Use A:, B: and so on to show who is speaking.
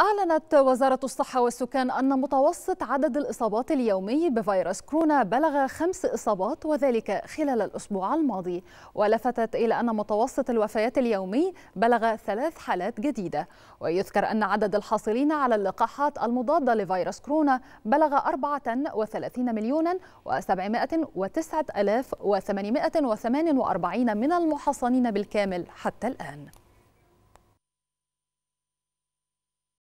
A: أعلنت وزارة الصحة والسكان أن متوسط عدد الإصابات اليومي بفيروس كورونا بلغ خمس إصابات وذلك خلال الأسبوع الماضي ولفتت إلى أن متوسط الوفيات اليومي بلغ ثلاث حالات جديدة ويذكر أن عدد الحاصلين على اللقاحات المضادة لفيروس كورونا بلغ 34 مليون و709 الاف من المحصنين بالكامل حتى الآن